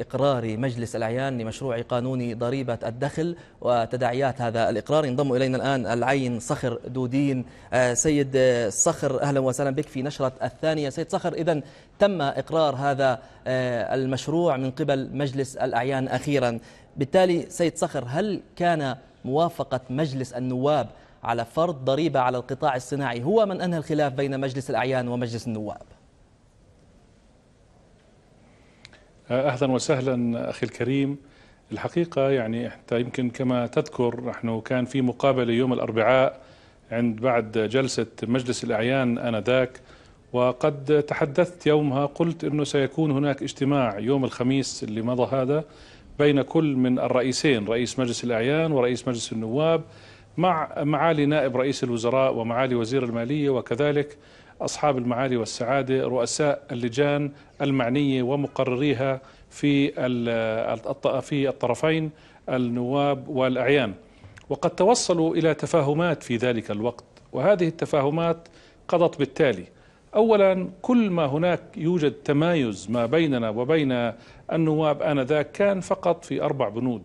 إقرار مجلس الأعيان لمشروع قانون ضريبة الدخل وتداعيات هذا الإقرار ينضم إلينا الآن العين صخر دودين آه، سيد صخر أهلا وسهلا بك في نشرة الثانية سيد صخر إذا تم إقرار هذا آه، المشروع من قبل مجلس الأعيان أخيرا بالتالي سيد صخر هل كان موافقة مجلس النواب على فرض ضريبة على القطاع الصناعي هو من أنهى الخلاف بين مجلس الأعيان ومجلس النواب اهلا وسهلا اخي الكريم الحقيقه يعني حتى يمكن كما تذكر نحن كان في مقابله يوم الاربعاء عند بعد جلسه مجلس الاعيان انذاك وقد تحدثت يومها قلت انه سيكون هناك اجتماع يوم الخميس اللي مضى هذا بين كل من الرئيسين رئيس مجلس الاعيان ورئيس مجلس النواب مع معالي نائب رئيس الوزراء ومعالي وزير الماليه وكذلك أصحاب المعالي والسعادة رؤساء اللجان المعنية ومقرريها في في الطرفين النواب والأعيان وقد توصلوا إلى تفاهمات في ذلك الوقت وهذه التفاهمات قضت بالتالي اولا كل ما هناك يوجد تمايز ما بيننا وبين النواب انذاك كان فقط في اربع بنود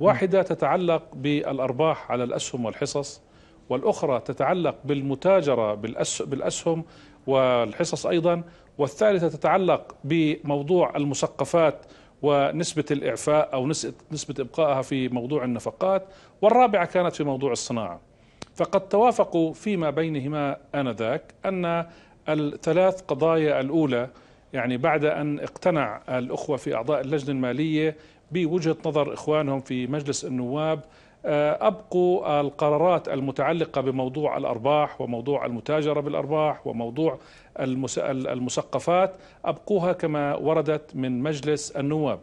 واحده تتعلق بالارباح على الاسهم والحصص والأخرى تتعلق بالمتاجرة بالأسهم والحصص أيضا والثالثة تتعلق بموضوع المسقفات ونسبة الإعفاء أو نسبة إبقائها في موضوع النفقات والرابعة كانت في موضوع الصناعة فقد توافقوا فيما بينهما آنذاك أن الثلاث قضايا الأولى يعني بعد أن اقتنع الأخوة في أعضاء اللجنة المالية بوجهة نظر إخوانهم في مجلس النواب آه، أبقوا القرارات المتعلقة بموضوع الأرباح وموضوع المتاجرة بالأرباح وموضوع المسقفات أبقوها كما وردت من مجلس النواب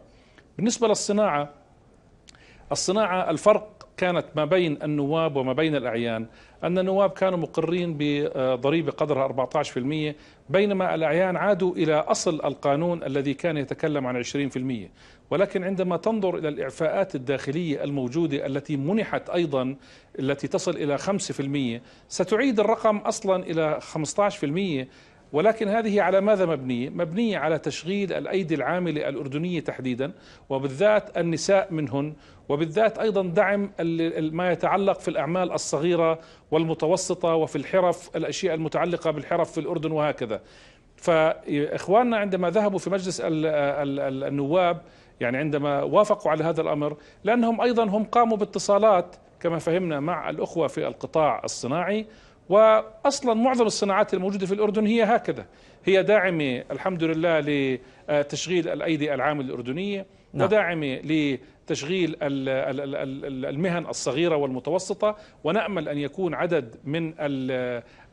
بالنسبة للصناعة الصناعة الفرق كانت ما بين النواب وما بين الأعيان أن النواب كانوا مقرين بضريبة قدرها 14% بينما الأعيان عادوا إلى أصل القانون الذي كان يتكلم عن 20% ولكن عندما تنظر إلى الإعفاءات الداخلية الموجودة التي منحت أيضا التي تصل إلى 5% ستعيد الرقم أصلا إلى 15% ولكن هذه على ماذا مبنية؟ مبنية على تشغيل الأيدي العاملة الأردنية تحديدا وبالذات النساء منهن وبالذات أيضا دعم ما يتعلق في الأعمال الصغيرة والمتوسطة وفي الحرف الأشياء المتعلقة بالحرف في الأردن وهكذا فإخواننا عندما ذهبوا في مجلس النواب يعني عندما وافقوا على هذا الأمر لأنهم أيضا هم قاموا باتصالات كما فهمنا مع الأخوة في القطاع الصناعي واصلا معظم الصناعات الموجوده في الاردن هي هكذا هي داعمه الحمد لله لتشغيل الايدي العامله الاردنيه نعم. وداعمه تشغيل المهن الصغيرة والمتوسطة ونأمل أن يكون عدد من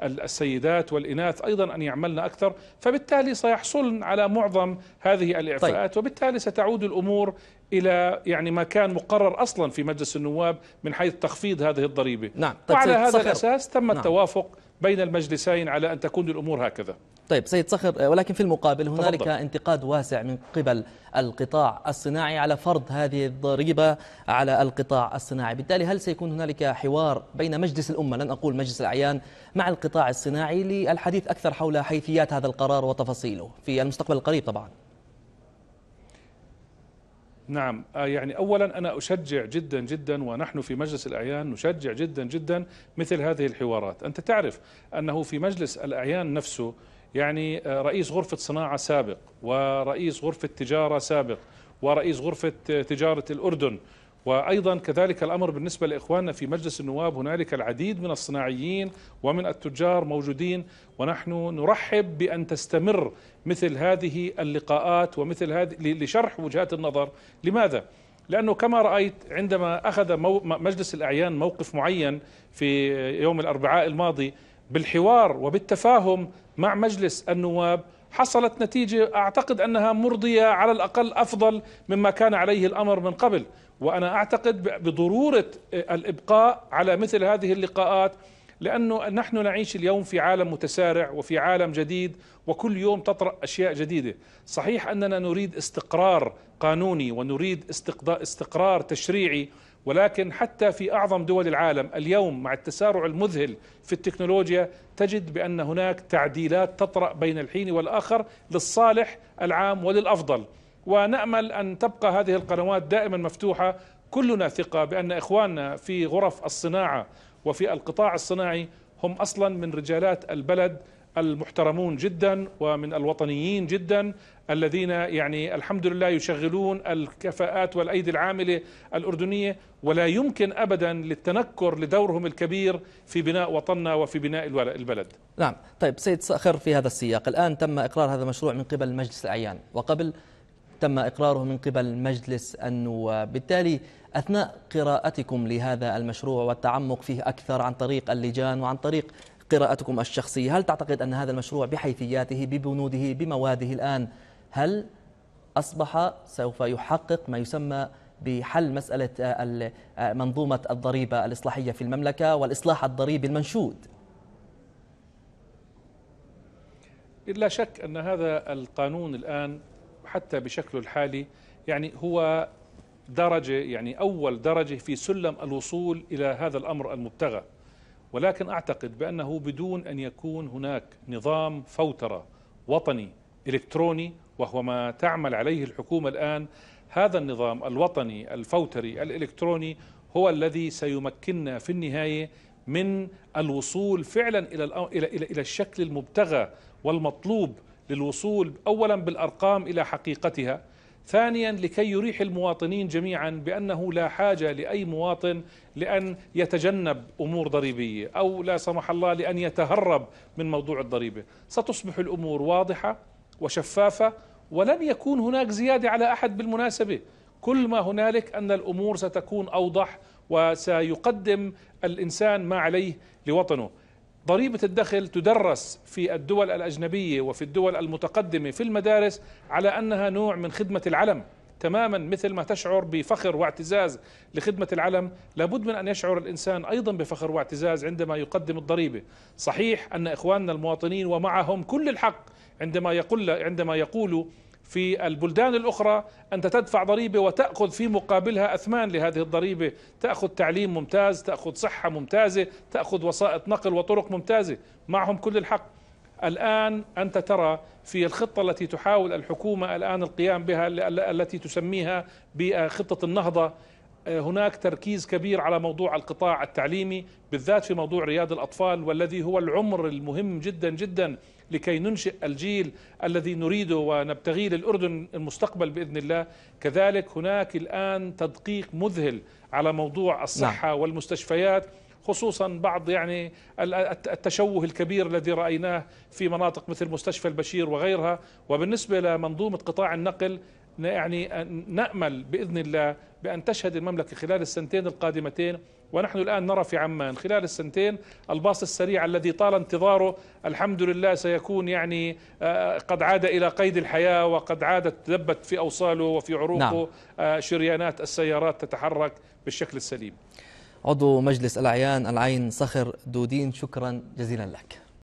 السيدات والإناث أيضا أن يعملن أكثر فبالتالي سيحصلن على معظم هذه الإعفاءات طيب. وبالتالي ستعود الأمور الى يعني ما كان مقرر اصلا في مجلس النواب من حيث تخفيض هذه الضريبه نعم. طيب وعلى هذا الاساس تم نعم. التوافق بين المجلسين على ان تكون الامور هكذا طيب سيد صخر ولكن في المقابل هنالك تفضل. انتقاد واسع من قبل القطاع الصناعي على فرض هذه الضريبة على القطاع الصناعي بالتالي هل سيكون هنالك حوار بين مجلس الأمة لن أقول مجلس الأعيان مع القطاع الصناعي للحديث أكثر حول حيثيات هذا القرار وتفاصيله في المستقبل القريب طبعا نعم آه، يعني اولا انا اشجع جدا جدا ونحن في مجلس الاعيان نشجع جدا جدا مثل هذه الحوارات، انت تعرف انه في مجلس الاعيان نفسه يعني آه, رئيس غرفة صناعة سابق ورئيس غرفة تجارة سابق ورئيس غرفة آه, تجارة الأردن وأيضا كذلك الأمر بالنسبة لإخواننا في مجلس النواب هنالك العديد من الصناعيين ومن التجار موجودين ونحن نرحب بأن تستمر مثل هذه اللقاءات ومثل هذه لشرح وجهات النظر لماذا؟ لأنه كما رأيت عندما أخذ مجلس الأعيان موقف معين في آه, يوم الأربعاء الماضي بالحوار وبالتفاهم مع مجلس النواب حصلت نتيجة أعتقد أنها مرضية على الأقل أفضل مما كان عليه الأمر من قبل وأنا أعتقد بضرورة آه، الإبقاء على مثل هذه اللقاءات لأنه نحن نعيش اليوم في عالم متسارع وفي عالم جديد وكل يوم تطرأ أشياء جديدة صحيح أننا نريد استقرار قانوني ونريد استقرار تشريعي ولكن حتى في اعظم دول العالم اليوم مع التسارع المذهل في التكنولوجيا تجد بان هناك تعديلات تطرا بين الحين والاخر للصالح العام وللافضل ونامل ان تبقى هذه القنوات دائما مفتوحه كلنا ثقه بان اخواننا في غرف الصناعه وفي القطاع الصناعي هم اصلا من رجالات البلد المحترمون جدا ومن الوطنيين جدا الذين يعني الحمد لله يشغلون الكفاءات والايدي العامله الاردنيه ولا يمكن ابدا للتنكر لدورهم الكبير في بناء وطننا وفي بناء البلد. نعم، طيب سيد صخر في هذا السياق، الان تم اقرار هذا المشروع من قبل مجلس الاعيان وقبل تم اقراره من قبل مجلس النواب، بالتالي اثناء قراءتكم لهذا المشروع والتعمق فيه اكثر عن طريق اللجان وعن طريق قراءتكم الشخصية هل تعتقد أن هذا المشروع بحيثياته ببنوده بمواده الآن هل أصبح سوف يحقق ما يسمى بحل مسألة آه، آه، منظومة الضريبة الإصلاحية في المملكة والإصلاح الضريبي المنشود لا شك أن هذا القانون الآن حتى بشكله الحالي يعني هو درجة يعني أول درجة في سلم الوصول إلى هذا الأمر المبتغى ولكن أعتقد بأنه بدون أن يكون هناك نظام فوترة وطني إلكتروني وهو ما تعمل عليه الحكومة الآن هذا النظام الوطني الفوتري الإلكتروني هو الذي سيمكننا في النهاية من الوصول فعلا إلى, إلى, إلى, الشكل المبتغى والمطلوب للوصول أولا بالأرقام إلى حقيقتها ثانيا لكي يريح المواطنين جميعا بأنه لا حاجة لأي مواطن لأن يتجنب أمور ضريبية أو لا سمح الله لأن يتهرب من موضوع الضريبة ستصبح الأمور واضحة وشفافة ولن يكون هناك زيادة على أحد بالمناسبة كل ما هنالك أن الأمور ستكون أوضح وسيقدم الإنسان ما عليه لوطنه ضريبة الدخل تدرس في الدول الأجنبية وفي الدول المتقدمة في المدارس على أنها نوع من خدمة العلم تماما مثل ما تشعر بفخر واعتزاز لخدمة العلم لابد من أن يشعر الإنسان أيضا بفخر واعتزاز عندما يقدم الضريبة صحيح أن إخواننا المواطنين ومعهم كل الحق عندما يقول عندما يقولوا في البلدان الأخرى أنت تدفع ضريبة وتأخذ في مقابلها أثمان لهذه الضريبة تأخذ تعليم ممتاز تأخذ صحة ممتازة تأخذ وسائط نقل وطرق ممتازة معهم كل الحق الآن أنت ترى في الخطة التي تحاول الحكومة الآن القيام بها التي تسميها بخطة النهضة آه، هناك تركيز كبير على موضوع القطاع التعليمي بالذات في موضوع رياض الأطفال والذي هو العمر المهم جدا جدا لكي ننشئ الجيل الذي نريده ونبتغيه للأردن المستقبل بإذن الله كذلك هناك الآن تدقيق مذهل على موضوع نعم. الصحة نعم. والمستشفيات خصوصا بعض يعني التشوه الكبير الذي رايناه في مناطق مثل مستشفى البشير وغيرها وبالنسبه لمنظومه قطاع النقل يعني نأمل بإذن الله بأن تشهد المملكة خلال السنتين القادمتين ونحن الآن نرى في عمان خلال السنتين الباص السريع الذي طال انتظاره الحمد لله سيكون يعني آه، آه، قد عاد إلى قيد الحياة وقد عادت ذبت في أوصاله وفي عروقه نعم. آه، شريانات السيارات تتحرك بالشكل السليم عضو مجلس الأعيان العين صخر دودين شكرا جزيلا لك